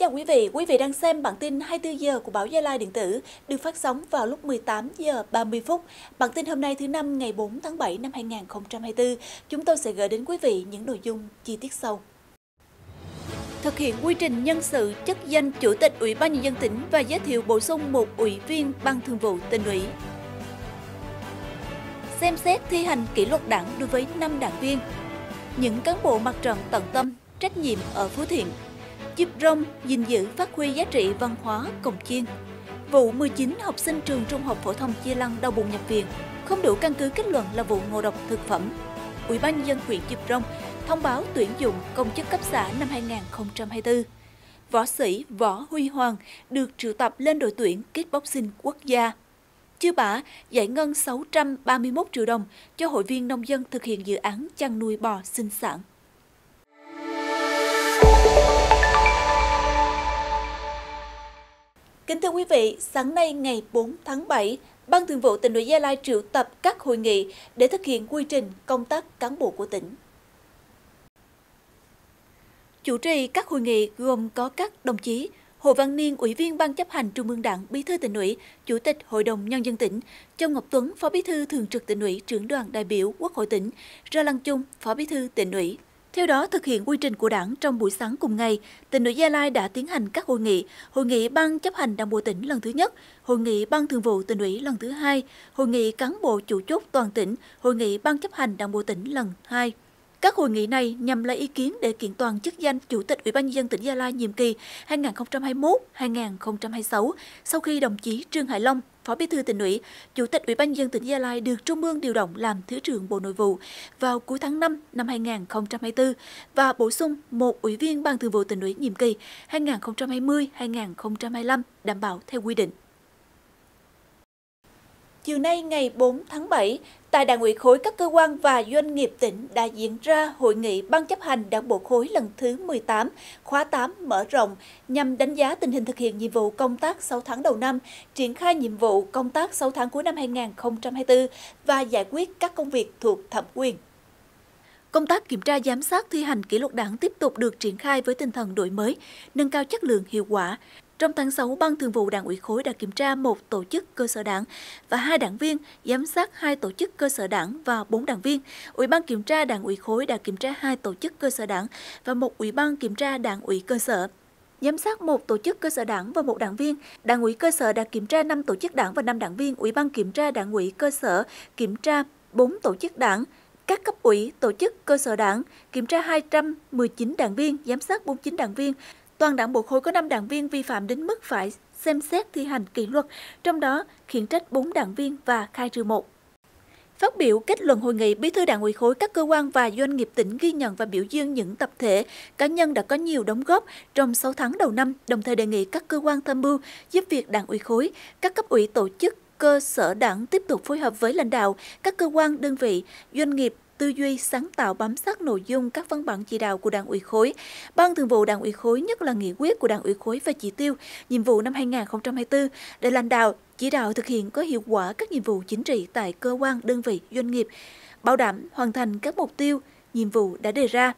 chào quý vị, quý vị đang xem bản tin 24 giờ của báo Gia Lai điện tử được phát sóng vào lúc 18 giờ 30 phút. Bản tin hôm nay thứ năm ngày 4 tháng 7 năm 2024, chúng tôi sẽ gửi đến quý vị những nội dung chi tiết sâu. Thực hiện quy trình nhân sự chức danh Chủ tịch Ủy ban nhân dân tỉnh và giới thiệu bổ sung một ủy viên Ban Thường vụ tỉnh ủy. Xem xét thi hành kỷ luật đảng đối với 5 đảng viên. Những cán bộ mặt trận tận tâm, trách nhiệm ở Phú Thiện giúp rong gìn giữ phát huy giá trị văn hóa cồng chiên. Vụ 19 học sinh trường trung học phổ thông Chia Lăng đau bụng nhập viện không đủ căn cứ kết luận là vụ ngộ độc thực phẩm. Ủy ban nhân dân huyện Chịp Rông thông báo tuyển dụng công chức cấp xã năm 2024. Võ sĩ Võ Huy Hoàng được triệu tập lên đội tuyển kickboxing quốc gia. Chư bả giải ngân 631 triệu đồng cho hội viên nông dân thực hiện dự án chăn nuôi bò sinh sản. Kính thưa quý vị, sáng nay ngày 4 tháng 7, Ban Thường vụ tỉnh ủy Gia Lai triệu tập các hội nghị để thực hiện quy trình công tác cán bộ của tỉnh. Chủ trì các hội nghị gồm có các đồng chí Hồ Văn Niên, Ủy viên Ban chấp hành Trung ương Đảng, Bí thư tỉnh ủy, Chủ tịch Hội đồng Nhân dân tỉnh, Châu Ngọc Tuấn, Phó Bí thư Thường trực tỉnh ủy, trưởng đoàn đại biểu Quốc hội tỉnh, Ra Lăng trung Phó Bí thư tỉnh ủy. Theo đó, thực hiện quy trình của đảng trong buổi sáng cùng ngày, tỉnh ủy Gia Lai đã tiến hành các hội nghị, hội nghị ban chấp hành đảng bộ tỉnh lần thứ nhất, hội nghị ban thường vụ tỉnh ủy lần thứ hai, hội nghị cán bộ chủ chốt toàn tỉnh, hội nghị ban chấp hành đảng bộ tỉnh lần hai. Các hội nghị này nhằm lấy ý kiến để kiện toàn chức danh Chủ tịch Ủy ban nhân dân tỉnh Gia Lai nhiệm kỳ 2021-2026 sau khi đồng chí Trương Hải Long, Phó Bí thư tỉnh ủy, Chủ tịch Ủy ban dân tỉnh Gia Lai được Trung ương điều động làm Thứ trưởng Bộ Nội vụ vào cuối tháng 5 năm 2024 và bổ sung một ủy viên Ban Thường vụ tỉnh ủy nhiệm kỳ 2020-2025 đảm bảo theo quy định. Chiều nay ngày 4 tháng 7, Tại Đảng ủy khối các cơ quan và doanh nghiệp tỉnh đã diễn ra hội nghị Ban chấp hành Đảng bộ khối lần thứ 18, khóa 8 mở rộng nhằm đánh giá tình hình thực hiện nhiệm vụ công tác 6 tháng đầu năm, triển khai nhiệm vụ công tác 6 tháng cuối năm 2024 và giải quyết các công việc thuộc thẩm quyền. Công tác kiểm tra giám sát thi hành kỷ luật đảng tiếp tục được triển khai với tinh thần đổi mới, nâng cao chất lượng hiệu quả, trong tháng 6, Ban Thường vụ Đảng ủy khối đã kiểm tra một tổ chức cơ sở đảng và hai đảng viên, giám sát hai tổ chức cơ sở đảng và bốn đảng viên. Ủy ban kiểm tra Đảng ủy khối đã kiểm tra hai tổ chức cơ sở đảng và một ủy ban kiểm tra Đảng ủy cơ sở giám sát một tổ chức cơ sở đảng và một đảng viên. Đảng ủy cơ sở đã kiểm tra 5 tổ chức đảng và 5 đảng viên. Ủy ban kiểm tra đảng ủy cơ sở kiểm tra 4 tổ chức đảng, các cấp ủy, tổ chức cơ sở đảng, kiểm tra 219 đảng viên, giám sát 49 đảng viên, toàn đảng bộ khối có 5 đảng viên vi phạm đến mức phải xem xét thi hành kỷ luật, trong đó khiển trách 4 đảng viên và khai trừ một. Phát biểu kết luận hội nghị, Bí thư Đảng ủy khối các cơ quan và doanh nghiệp tỉnh ghi nhận và biểu dương những tập thể, cá nhân đã có nhiều đóng góp trong 6 tháng đầu năm, đồng thời đề nghị các cơ quan tham mưu giúp việc Đảng ủy khối, các cấp ủy tổ chức, cơ sở đảng tiếp tục phối hợp với lãnh đạo, các cơ quan, đơn vị, doanh nghiệp tư duy sáng tạo bám sát nội dung các văn bản chỉ đạo của Đảng ủy khối, Ban Thường vụ Đảng ủy khối nhất là nghị quyết của Đảng ủy khối về chỉ tiêu, nhiệm vụ năm 2024 để lãnh đạo, chỉ đạo thực hiện có hiệu quả các nhiệm vụ chính trị tại cơ quan, đơn vị, doanh nghiệp, bảo đảm hoàn thành các mục tiêu, nhiệm vụ đã đề ra.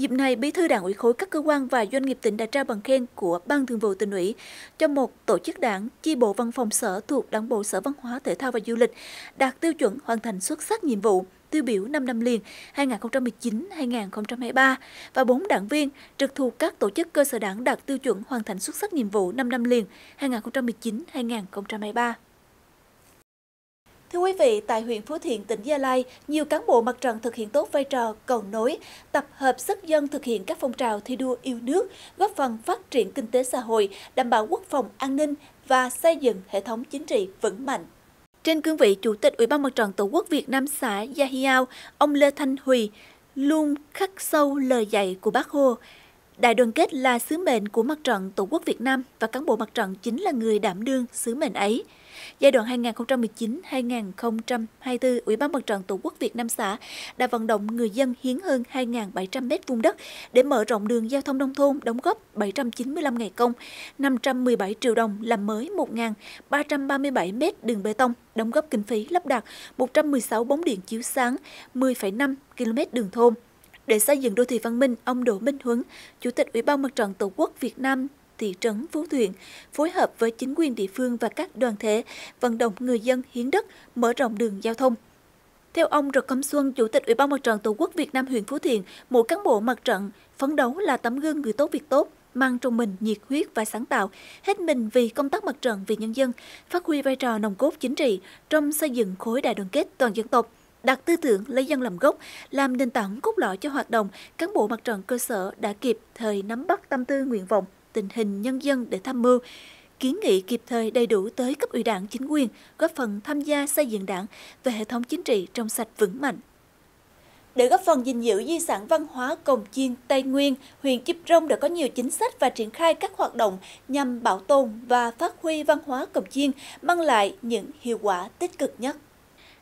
Dịp này, Bí thư Đảng ủy khối các cơ quan và doanh nghiệp tỉnh đã trao bằng khen của Ban Thường vụ tỉnh ủy cho một tổ chức đảng, chi bộ văn phòng sở thuộc Đảng bộ Sở Văn hóa, Thể thao và Du lịch đạt tiêu chuẩn hoàn thành xuất sắc nhiệm vụ tiêu biểu 5 năm liền 2019-2023 và 4 đảng viên trực thuộc các tổ chức cơ sở đảng đạt tiêu chuẩn hoàn thành xuất sắc nhiệm vụ 5 năm liền 2019-2023. Thưa quý vị, tại huyện Phú Thiện, tỉnh Gia Lai, nhiều cán bộ mặt trận thực hiện tốt vai trò cầu nối, tập hợp sức dân thực hiện các phong trào thi đua yêu nước, góp phần phát triển kinh tế xã hội, đảm bảo quốc phòng an ninh và xây dựng hệ thống chính trị vững mạnh. Trên cương vị Chủ tịch Ủy ban Mặt trận Tổ quốc Việt Nam xã Gia Hiao, ông Lê Thanh Huy luôn khắc sâu lời dạy của bác Hồ, Đại đoàn kết là sứ mệnh của mặt trận Tổ quốc Việt Nam và cán bộ mặt trận chính là người đảm đương sứ mệnh ấy. Giai đoạn 2019-2024, Ủy ban Mặt trận Tổ quốc Việt Nam xã đã vận động người dân hiến hơn 2.700 m vuông đất để mở rộng đường giao thông nông thôn đóng góp 795 ngày công, 517 triệu đồng làm mới 1.337 m đường bê tông, đóng góp kinh phí lắp đặt 116 bóng điện chiếu sáng, 10,5 km đường thôn. Để xây dựng đô thị văn minh, ông Đỗ Minh Huấn, Chủ tịch Ủy ban Mặt trận Tổ quốc Việt Nam thị trấn Phú Thuyện, phối hợp với chính quyền địa phương và các đoàn thể, vận động người dân hiến đất, mở rộng đường giao thông. Theo ông Trần Công Xuân, Chủ tịch Ủy ban Mặt trận Tổ quốc Việt Nam huyện Phú Thiện, mỗi cán bộ mặt trận phấn đấu là tấm gương người tốt việc tốt, mang trong mình nhiệt huyết và sáng tạo, hết mình vì công tác mặt trận vì nhân dân, phát huy vai trò nòng cốt chính trị trong xây dựng khối đại đoàn kết toàn dân tộc – đặt tư tưởng lấy dân làm gốc, làm nền tảng cốt lõi cho hoạt động, cán bộ mặt trận cơ sở đã kịp thời nắm bắt tâm tư nguyện vọng, tình hình nhân dân để tham mưu, kiến nghị kịp thời đầy đủ tới cấp ủy đảng chính quyền, góp phần tham gia xây dựng đảng và hệ thống chính trị trong sạch vững mạnh. Để góp phần gìn giữ di sản văn hóa Cồng Chiên Tây Nguyên, huyện Chip Rông đã có nhiều chính sách và triển khai các hoạt động nhằm bảo tồn và phát huy văn hóa Cồng Chiên, mang lại những hiệu quả tích cực nhất.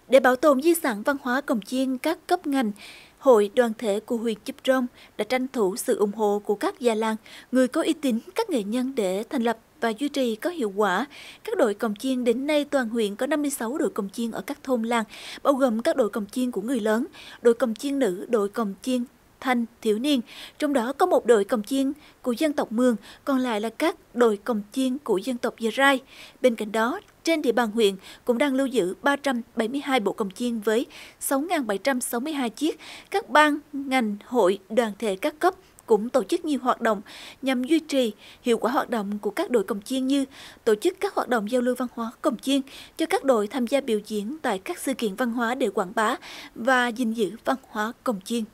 Để bảo tồn di sản văn hóa cồng chiêng các cấp ngành, Hội đoàn thể của huyện Chip Rông đã tranh thủ sự ủng hộ của các già làng, người có uy tín, các nghệ nhân để thành lập và duy trì có hiệu quả. Các đội cồng chiêng đến nay toàn huyện có 56 đội cồng chiêng ở các thôn làng, bao gồm các đội cồng chiêng của người lớn, đội cồng chiêng nữ, đội cồng chiêng thanh, thiếu niên. Trong đó có một đội cồng chiêng của dân tộc Mường, còn lại là các đội cồng chiêng của dân tộc Dờ Rai. Bên cạnh đó, trên địa bàn huyện cũng đang lưu giữ 372 bộ cồng chiêng với 6.762 chiếc. Các ban, ngành, hội, đoàn thể các cấp cũng tổ chức nhiều hoạt động nhằm duy trì hiệu quả hoạt động của các đội cồng chiêng như tổ chức các hoạt động giao lưu văn hóa cồng chiêng cho các đội tham gia biểu diễn tại các sự kiện văn hóa để quảng bá và gìn giữ văn hóa cồng chiêng.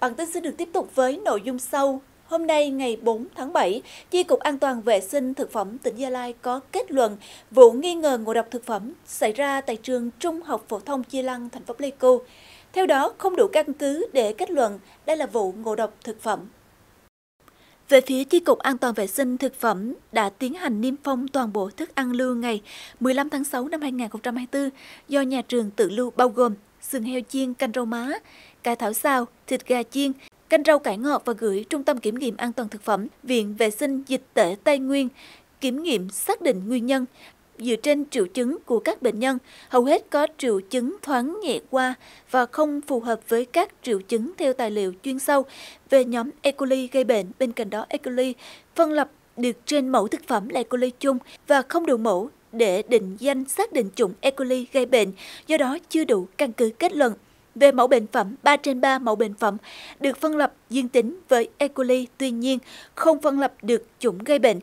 Bản tin sẽ được tiếp tục với nội dung sau. Hôm nay ngày 4 tháng 7, Chi cục An toàn vệ sinh thực phẩm tỉnh Gia Lai có kết luận vụ nghi ngờ ngộ độc thực phẩm xảy ra tại trường Trung học phổ thông Chi Lăng, thành phố Pleiku. Theo đó, không đủ căn cứ để kết luận đây là vụ ngộ độc thực phẩm. Về phía Chi cục An toàn vệ sinh thực phẩm đã tiến hành niêm phong toàn bộ thức ăn lưu ngày 15 tháng 6 năm 2024 do nhà trường tự lưu bao gồm sườn heo chiên canh rau má, cá tháo xào, thịt gà chiên, canh rau cải ngọt và gửi Trung tâm Kiểm nghiệm An toàn Thực phẩm, Viện Vệ sinh Dịch tễ Tây Nguyên, kiểm nghiệm xác định nguyên nhân. Dựa trên triệu chứng của các bệnh nhân, hầu hết có triệu chứng thoáng nhẹ qua và không phù hợp với các triệu chứng theo tài liệu chuyên sâu về nhóm E. coli gây bệnh. Bên cạnh đó, E. coli phân lập được trên mẫu thực phẩm là E. coli chung và không đủ mẫu để định danh xác định chủng E. coli gây bệnh, do đó chưa đủ căn cứ kết luận về mẫu bệnh phẩm, 3 trên 3 mẫu bệnh phẩm được phân lập dương tính với E. coli, tuy nhiên không phân lập được chủng gây bệnh.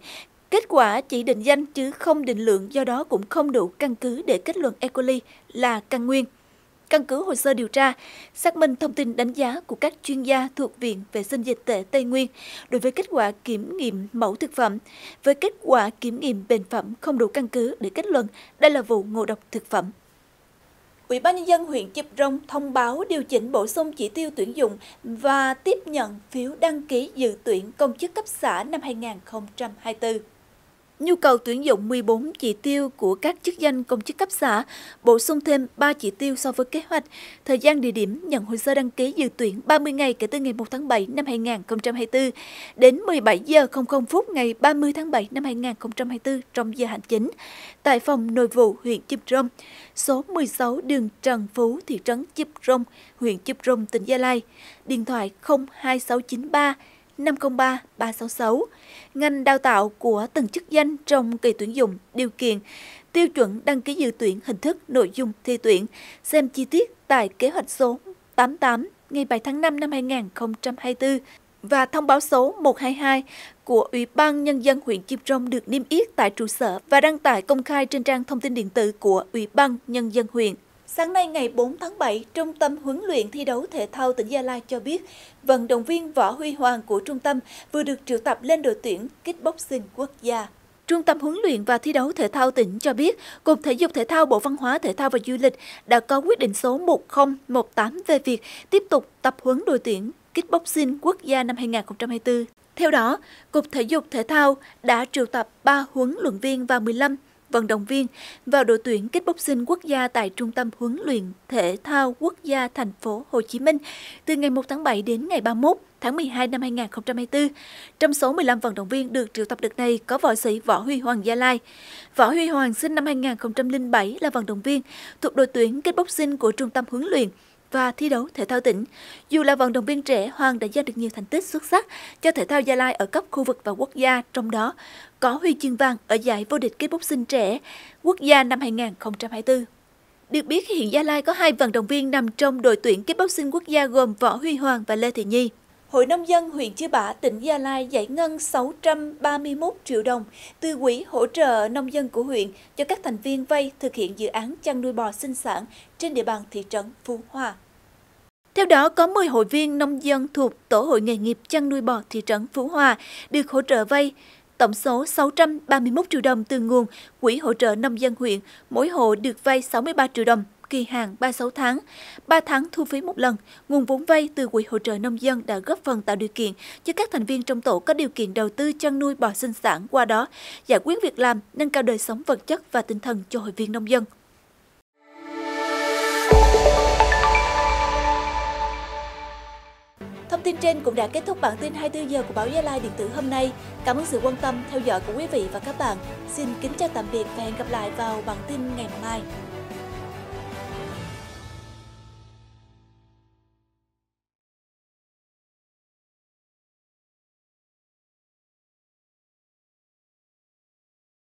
Kết quả chỉ định danh chứ không định lượng do đó cũng không đủ căn cứ để kết luận E. coli là căn nguyên. Căn cứ hồ sơ điều tra, xác minh thông tin đánh giá của các chuyên gia thuộc Viện Vệ sinh Dịch tễ Tây Nguyên đối với kết quả kiểm nghiệm mẫu thực phẩm, với kết quả kiểm nghiệm bệnh phẩm không đủ căn cứ để kết luận đây là vụ ngộ độc thực phẩm. Ủy ban nhân dân huyện Chịp Rông thông báo điều chỉnh bổ sung chỉ tiêu tuyển dụng và tiếp nhận phiếu đăng ký dự tuyển công chức cấp xã năm 2024. Nhu cầu tuyển dụng 14 chỉ tiêu của các chức danh công chức cấp xã, bổ sung thêm 3 chỉ tiêu so với kế hoạch. Thời gian địa điểm nhận hồ sơ đăng ký dự tuyển 30 ngày kể từ ngày 1 tháng 7 năm 2024 đến 17 giờ 00 phút ngày 30 tháng 7 năm 2024 trong giờ hành chính tại phòng nội vụ huyện Chip Rông, số 16 đường Trần Phú, thị trấn Chip Rông, huyện Chip Rông, tỉnh Gia Lai. Điện thoại 02693 503 366. Ngành đào tạo của từng chức danh trong kỳ tuyển dụng, điều kiện, tiêu chuẩn đăng ký dự tuyển hình thức nội dung thi tuyển, xem chi tiết tại kế hoạch số 88 ngày 7 tháng 5 năm 2024 và thông báo số 122 của Ủy ban Nhân dân huyện Chiêm Rông được niêm yết tại trụ sở và đăng tải công khai trên trang thông tin điện tử của Ủy ban Nhân dân huyện. Sáng nay ngày 4 tháng 7, Trung tâm huấn luyện thi đấu thể thao tỉnh Gia Lai cho biết, vận động viên Võ Huy Hoàng của trung tâm vừa được triệu tập lên đội tuyển kickboxing quốc gia. Trung tâm huấn luyện và thi đấu thể thao tỉnh cho biết, Cục Thể dục Thể thao Bộ Văn hóa Thể thao và Du lịch đã có quyết định số 1018 về việc tiếp tục tập huấn đội tuyển kickboxing quốc gia năm 2024. Theo đó, Cục Thể dục Thể thao đã triệu tập 3 huấn luyện viên và 15 vận động viên vào đội tuyển kickboxing quốc gia tại Trung tâm Huấn luyện Thể thao Quốc gia thành phố Hồ Chí Minh từ ngày 1 tháng 7 đến ngày 31 tháng 12 năm 2024. Trong số 15 vận động viên được triệu tập đợt này có võ sĩ Võ Huy Hoàng Gia Lai. Võ Huy Hoàng sinh năm 2007 là vận động viên thuộc đội tuyển kickboxing của Trung tâm Huấn luyện và thi đấu thể thao tỉnh. Dù là vận động viên trẻ, Hoàng đã giành được nhiều thành tích xuất sắc cho thể thao Gia Lai ở cấp khu vực và quốc gia, trong đó có huy chương vàng ở giải vô địch kickboxing trẻ quốc gia năm 2024. Được biết hiện Gia Lai có hai vận động viên nằm trong đội tuyển kickboxing quốc gia gồm Võ Huy Hoàng và Lê Thị Nhi. Hội Nông dân huyện Chư Bả, tỉnh Gia Lai giải ngân 631 triệu đồng từ quỹ hỗ trợ nông dân của huyện cho các thành viên vay thực hiện dự án chăn nuôi bò sinh sản trên địa bàn thị trấn Phú Hòa. Theo đó, có 10 hội viên nông dân thuộc Tổ hội nghề nghiệp chăn nuôi bò thị trấn Phú Hòa được hỗ trợ vay tổng số 631 triệu đồng từ nguồn Quỹ hỗ trợ nông dân huyện, mỗi hộ được vay 63 triệu đồng kỳ hạn 36 tháng, 3 tháng thu phí một lần. Nguồn vốn vay từ Quỹ hỗ trợ nông dân đã góp phần tạo điều kiện cho các thành viên trong tổ có điều kiện đầu tư chăn nuôi bò sinh sản qua đó, giải quyết việc làm, nâng cao đời sống vật chất và tinh thần cho hội viên nông dân. Thông tin trên cũng đã kết thúc bản tin 24 giờ của báo Gia Lai điện tử hôm nay. Cảm ơn sự quan tâm, theo dõi của quý vị và các bạn. Xin kính chào tạm biệt và hẹn gặp lại vào bản tin ngày mai.